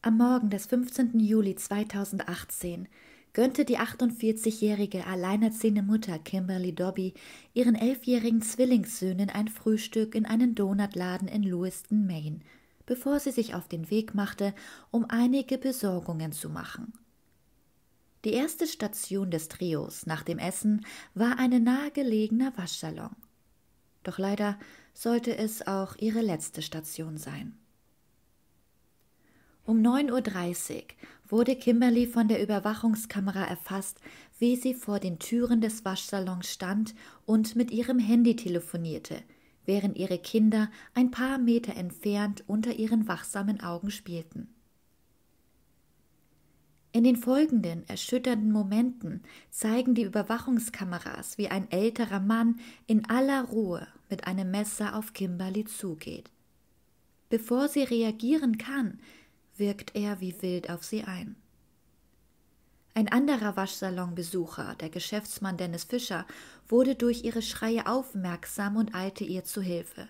Am Morgen des 15. Juli 2018 gönnte die 48-jährige alleinerziehende Mutter Kimberly Dobby ihren elfjährigen Zwillingssöhnen ein Frühstück in einen Donutladen in Lewiston, Maine, bevor sie sich auf den Weg machte, um einige Besorgungen zu machen. Die erste Station des Trios nach dem Essen war ein nahegelegener Waschsalon. Doch leider sollte es auch ihre letzte Station sein. Um 9.30 Uhr wurde Kimberly von der Überwachungskamera erfasst, wie sie vor den Türen des Waschsalons stand und mit ihrem Handy telefonierte, während ihre Kinder ein paar Meter entfernt unter ihren wachsamen Augen spielten. In den folgenden erschütternden Momenten zeigen die Überwachungskameras, wie ein älterer Mann in aller Ruhe mit einem Messer auf Kimberly zugeht. Bevor sie reagieren kann, wirkt er wie wild auf sie ein. Ein anderer Waschsalonbesucher, der Geschäftsmann Dennis Fischer, wurde durch ihre Schreie aufmerksam und eilte ihr zu Hilfe.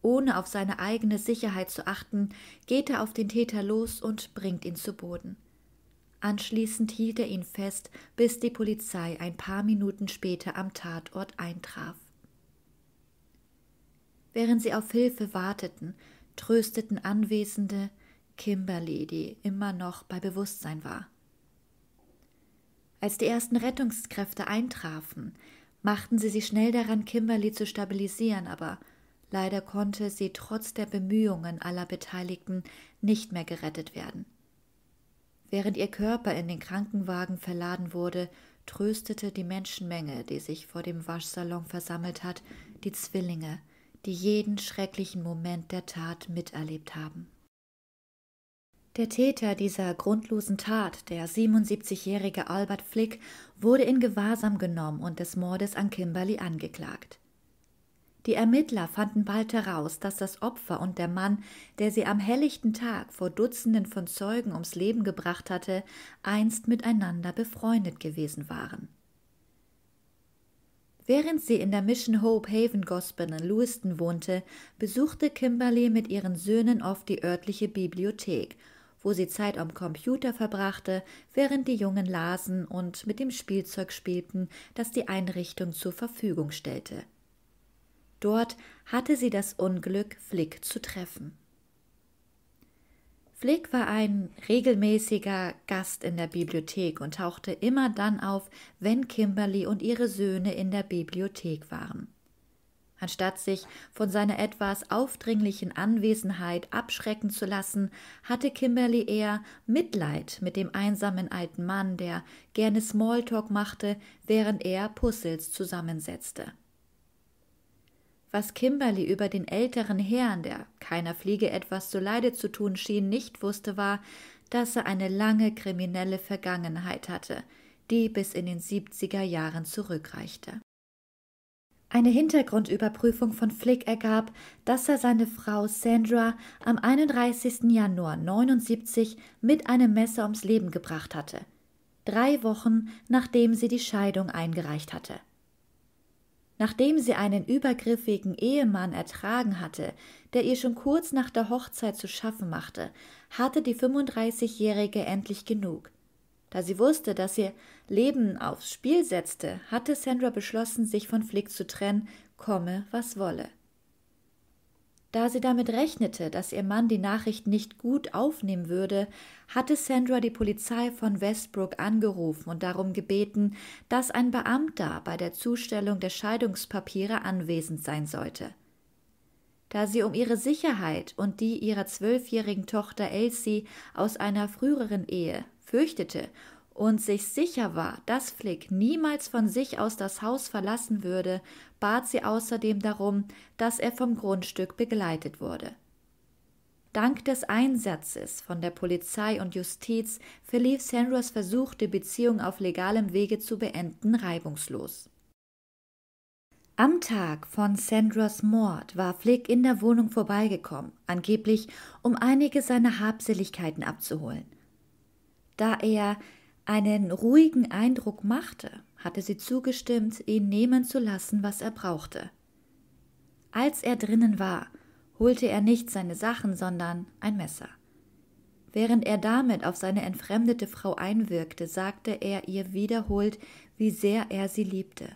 Ohne auf seine eigene Sicherheit zu achten, geht er auf den Täter los und bringt ihn zu Boden. Anschließend hielt er ihn fest, bis die Polizei ein paar Minuten später am Tatort eintraf. Während sie auf Hilfe warteten, trösteten Anwesende, Kimberly, die immer noch bei Bewusstsein war. Als die ersten Rettungskräfte eintrafen, machten sie sich schnell daran, Kimberly zu stabilisieren, aber leider konnte sie trotz der Bemühungen aller Beteiligten nicht mehr gerettet werden. Während ihr Körper in den Krankenwagen verladen wurde, tröstete die Menschenmenge, die sich vor dem Waschsalon versammelt hat, die Zwillinge, die jeden schrecklichen Moment der Tat miterlebt haben. Der Täter dieser grundlosen Tat, der 77-jährige Albert Flick, wurde in Gewahrsam genommen und des Mordes an Kimberly angeklagt. Die Ermittler fanden bald heraus, dass das Opfer und der Mann, der sie am helllichten Tag vor Dutzenden von Zeugen ums Leben gebracht hatte, einst miteinander befreundet gewesen waren. Während sie in der Mission Hope Haven Gospel in Lewiston wohnte, besuchte Kimberly mit ihren Söhnen oft die örtliche Bibliothek wo sie Zeit am Computer verbrachte, während die Jungen lasen und mit dem Spielzeug spielten, das die Einrichtung zur Verfügung stellte. Dort hatte sie das Unglück, Flick zu treffen. Flick war ein regelmäßiger Gast in der Bibliothek und tauchte immer dann auf, wenn Kimberly und ihre Söhne in der Bibliothek waren. Anstatt sich von seiner etwas aufdringlichen Anwesenheit abschrecken zu lassen, hatte Kimberly eher Mitleid mit dem einsamen alten Mann, der gerne Smalltalk machte, während er Puzzles zusammensetzte. Was Kimberly über den älteren Herrn, der keiner Fliege etwas zuleide zu tun schien, nicht wusste, war, dass er eine lange kriminelle Vergangenheit hatte, die bis in den 70er Jahren zurückreichte. Eine Hintergrundüberprüfung von Flick ergab, dass er seine Frau Sandra am 31. Januar 1979 mit einem Messer ums Leben gebracht hatte, drei Wochen nachdem sie die Scheidung eingereicht hatte. Nachdem sie einen übergriffigen Ehemann ertragen hatte, der ihr schon kurz nach der Hochzeit zu schaffen machte, hatte die 35-Jährige endlich genug. Da sie wusste, dass ihr Leben aufs Spiel setzte, hatte Sandra beschlossen, sich von Flick zu trennen, komme, was wolle. Da sie damit rechnete, dass ihr Mann die Nachricht nicht gut aufnehmen würde, hatte Sandra die Polizei von Westbrook angerufen und darum gebeten, dass ein Beamter bei der Zustellung der Scheidungspapiere anwesend sein sollte. Da sie um ihre Sicherheit und die ihrer zwölfjährigen Tochter Elsie aus einer früheren Ehe fürchtete und sich sicher war, dass Flick niemals von sich aus das Haus verlassen würde, bat sie außerdem darum, dass er vom Grundstück begleitet wurde. Dank des Einsatzes von der Polizei und Justiz verlief Sandras Versuch, die Beziehung auf legalem Wege zu beenden, reibungslos. Am Tag von Sandras Mord war Flick in der Wohnung vorbeigekommen, angeblich um einige seiner Habseligkeiten abzuholen. Da er einen ruhigen Eindruck machte, hatte sie zugestimmt, ihn nehmen zu lassen, was er brauchte. Als er drinnen war, holte er nicht seine Sachen, sondern ein Messer. Während er damit auf seine entfremdete Frau einwirkte, sagte er ihr wiederholt, wie sehr er sie liebte.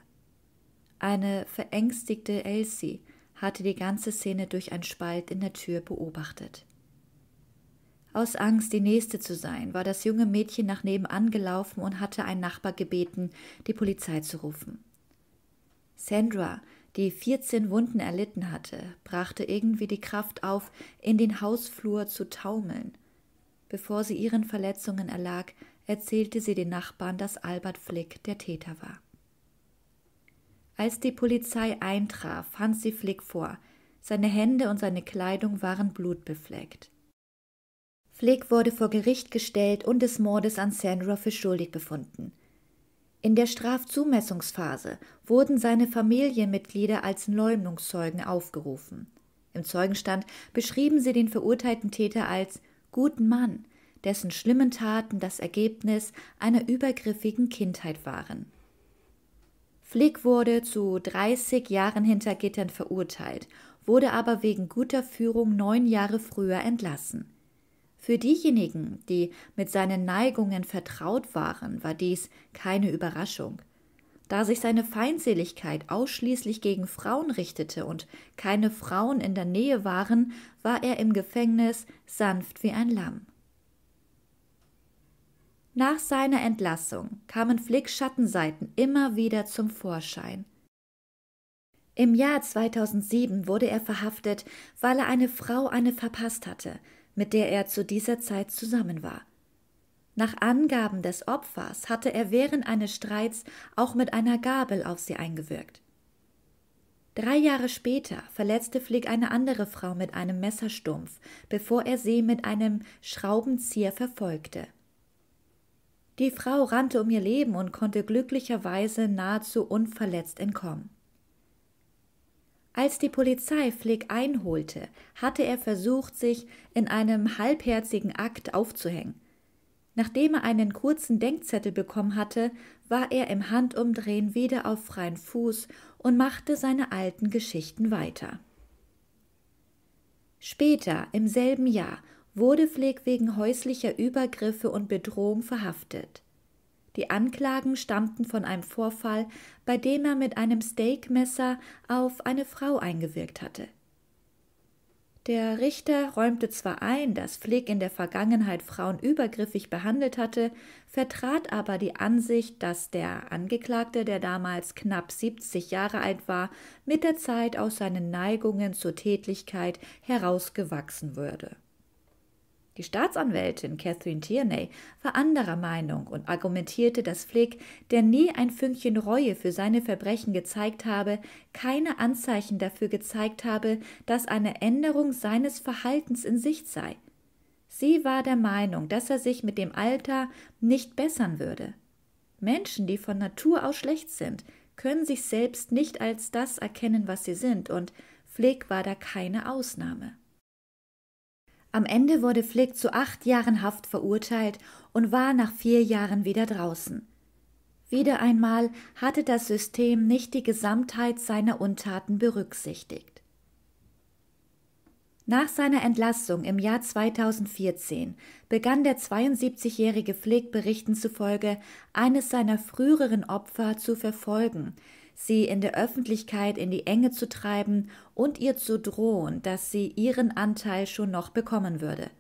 Eine verängstigte Elsie hatte die ganze Szene durch einen Spalt in der Tür beobachtet. Aus Angst, die Nächste zu sein, war das junge Mädchen nach nebenan gelaufen und hatte einen Nachbar gebeten, die Polizei zu rufen. Sandra, die 14 Wunden erlitten hatte, brachte irgendwie die Kraft auf, in den Hausflur zu taumeln. Bevor sie ihren Verletzungen erlag, erzählte sie den Nachbarn, dass Albert Flick der Täter war. Als die Polizei eintraf, fand sie Flick vor. Seine Hände und seine Kleidung waren blutbefleckt. Flick wurde vor Gericht gestellt und des Mordes an Sandra für schuldig befunden. In der Strafzumessungsphase wurden seine Familienmitglieder als Leumdungszeugen aufgerufen. Im Zeugenstand beschrieben sie den verurteilten Täter als guten Mann, dessen schlimmen Taten das Ergebnis einer übergriffigen Kindheit waren. Flick wurde zu 30 Jahren hinter Gittern verurteilt, wurde aber wegen guter Führung neun Jahre früher entlassen. Für diejenigen, die mit seinen Neigungen vertraut waren, war dies keine Überraschung. Da sich seine Feindseligkeit ausschließlich gegen Frauen richtete und keine Frauen in der Nähe waren, war er im Gefängnis sanft wie ein Lamm. Nach seiner Entlassung kamen Flicks Schattenseiten immer wieder zum Vorschein. Im Jahr 2007 wurde er verhaftet, weil er eine Frau eine verpasst hatte, mit der er zu dieser Zeit zusammen war. Nach Angaben des Opfers hatte er während eines Streits auch mit einer Gabel auf sie eingewirkt. Drei Jahre später verletzte Flick eine andere Frau mit einem Messerstumpf, bevor er sie mit einem Schraubenzieher verfolgte. Die Frau rannte um ihr Leben und konnte glücklicherweise nahezu unverletzt entkommen. Als die Polizei Flick einholte, hatte er versucht, sich in einem halbherzigen Akt aufzuhängen. Nachdem er einen kurzen Denkzettel bekommen hatte, war er im Handumdrehen wieder auf freien Fuß und machte seine alten Geschichten weiter. Später, im selben Jahr, wurde Flick wegen häuslicher Übergriffe und Bedrohung verhaftet. Die Anklagen stammten von einem Vorfall, bei dem er mit einem Steakmesser auf eine Frau eingewirkt hatte. Der Richter räumte zwar ein, dass Flick in der Vergangenheit Frauen übergriffig behandelt hatte, vertrat aber die Ansicht, dass der Angeklagte, der damals knapp 70 Jahre alt war, mit der Zeit aus seinen Neigungen zur Tätlichkeit herausgewachsen würde. Die Staatsanwältin Catherine Tierney war anderer Meinung und argumentierte, dass Flick, der nie ein Fünkchen Reue für seine Verbrechen gezeigt habe, keine Anzeichen dafür gezeigt habe, dass eine Änderung seines Verhaltens in Sicht sei. Sie war der Meinung, dass er sich mit dem Alter nicht bessern würde. Menschen, die von Natur aus schlecht sind, können sich selbst nicht als das erkennen, was sie sind, und Flick war da keine Ausnahme. Am Ende wurde Flick zu acht Jahren Haft verurteilt und war nach vier Jahren wieder draußen. Wieder einmal hatte das System nicht die Gesamtheit seiner Untaten berücksichtigt. Nach seiner Entlassung im Jahr 2014 begann der 72-jährige Flick Berichten zufolge eines seiner früheren Opfer zu verfolgen, sie in der Öffentlichkeit in die Enge zu treiben und ihr zu drohen, dass sie ihren Anteil schon noch bekommen würde.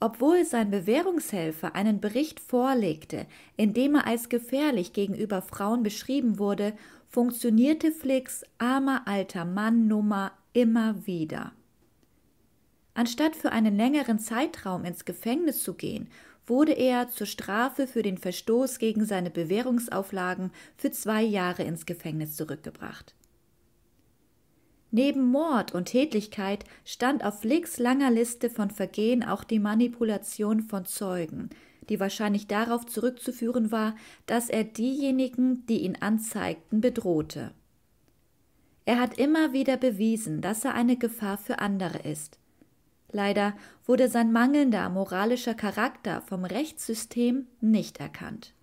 Obwohl sein Bewährungshelfer einen Bericht vorlegte, in dem er als gefährlich gegenüber Frauen beschrieben wurde, funktionierte Flicks armer alter Mann Nummer immer wieder. Anstatt für einen längeren Zeitraum ins Gefängnis zu gehen wurde er zur Strafe für den Verstoß gegen seine Bewährungsauflagen für zwei Jahre ins Gefängnis zurückgebracht. Neben Mord und Tätlichkeit stand auf Licks langer Liste von Vergehen auch die Manipulation von Zeugen, die wahrscheinlich darauf zurückzuführen war, dass er diejenigen, die ihn anzeigten, bedrohte. Er hat immer wieder bewiesen, dass er eine Gefahr für andere ist. Leider wurde sein mangelnder moralischer Charakter vom Rechtssystem nicht erkannt.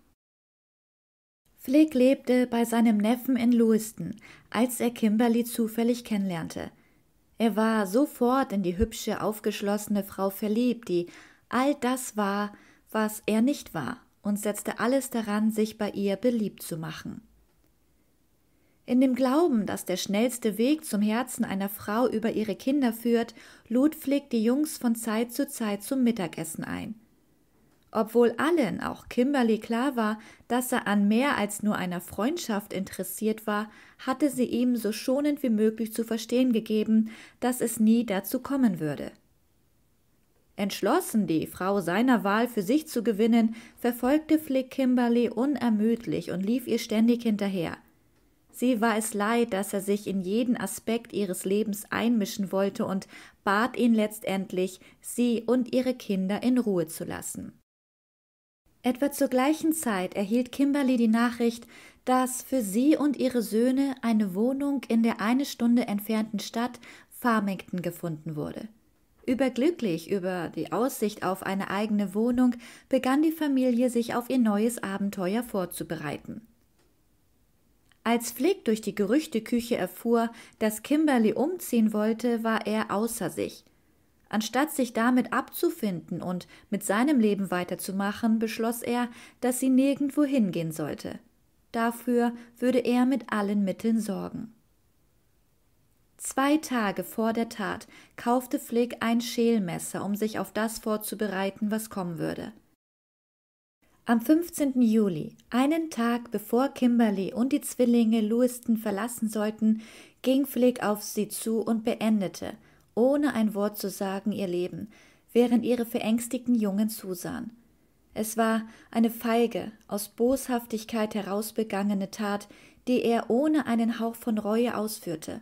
Flick lebte bei seinem Neffen in Lewiston, als er Kimberly zufällig kennenlernte. Er war sofort in die hübsche, aufgeschlossene Frau verliebt, die all das war, was er nicht war, und setzte alles daran, sich bei ihr beliebt zu machen. In dem Glauben, dass der schnellste Weg zum Herzen einer Frau über ihre Kinder führt, lud Flick die Jungs von Zeit zu Zeit zum Mittagessen ein. Obwohl allen, auch Kimberly, klar war, dass er an mehr als nur einer Freundschaft interessiert war, hatte sie ihm so schonend wie möglich zu verstehen gegeben, dass es nie dazu kommen würde. Entschlossen, die Frau seiner Wahl für sich zu gewinnen, verfolgte Flick Kimberly unermüdlich und lief ihr ständig hinterher. Sie war es leid, dass er sich in jeden Aspekt ihres Lebens einmischen wollte und bat ihn letztendlich, sie und ihre Kinder in Ruhe zu lassen. Etwa zur gleichen Zeit erhielt Kimberly die Nachricht, dass für sie und ihre Söhne eine Wohnung in der eine Stunde entfernten Stadt Farmington gefunden wurde. Überglücklich über die Aussicht auf eine eigene Wohnung begann die Familie sich auf ihr neues Abenteuer vorzubereiten. Als Flick durch die Gerüchteküche erfuhr, dass Kimberly umziehen wollte, war er außer sich. Anstatt sich damit abzufinden und mit seinem Leben weiterzumachen, beschloss er, dass sie nirgendwo hingehen sollte. Dafür würde er mit allen Mitteln sorgen. Zwei Tage vor der Tat kaufte Flick ein Schälmesser, um sich auf das vorzubereiten, was kommen würde. Am 15. Juli, einen Tag bevor Kimberly und die Zwillinge Lewiston verlassen sollten, ging Flick auf sie zu und beendete, ohne ein Wort zu sagen, ihr Leben, während ihre verängstigten Jungen zusahen. Es war eine feige, aus Boshaftigkeit herausbegangene Tat, die er ohne einen Hauch von Reue ausführte.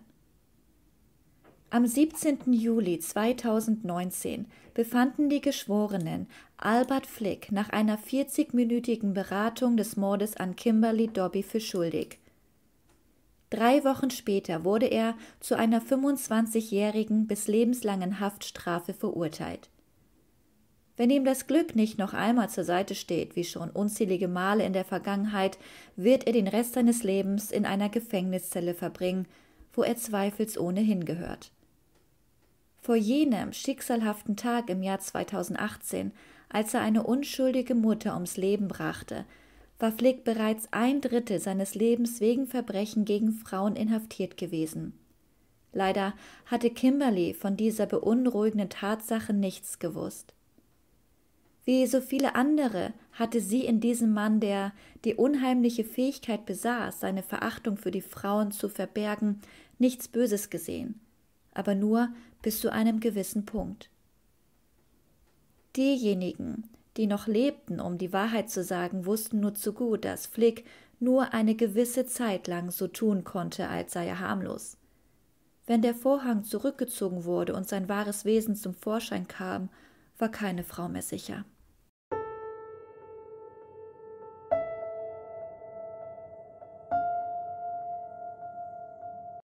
Am 17. Juli 2019 befanden die Geschworenen Albert Flick nach einer 40-minütigen Beratung des Mordes an Kimberly Dobby für schuldig. Drei Wochen später wurde er zu einer 25-jährigen bis lebenslangen Haftstrafe verurteilt. Wenn ihm das Glück nicht noch einmal zur Seite steht, wie schon unzählige Male in der Vergangenheit, wird er den Rest seines Lebens in einer Gefängniszelle verbringen – wo er zweifelsohne hingehört. Vor jenem schicksalhaften Tag im Jahr 2018, als er eine unschuldige Mutter ums Leben brachte, war Flick bereits ein Drittel seines Lebens wegen Verbrechen gegen Frauen inhaftiert gewesen. Leider hatte Kimberly von dieser beunruhigenden Tatsache nichts gewusst. Wie so viele andere hatte sie in diesem Mann, der die unheimliche Fähigkeit besaß, seine Verachtung für die Frauen zu verbergen, nichts Böses gesehen, aber nur bis zu einem gewissen Punkt. Diejenigen, die noch lebten, um die Wahrheit zu sagen, wussten nur zu gut, dass Flick nur eine gewisse Zeit lang so tun konnte, als sei er harmlos. Wenn der Vorhang zurückgezogen wurde und sein wahres Wesen zum Vorschein kam, war keine Frau mehr sicher.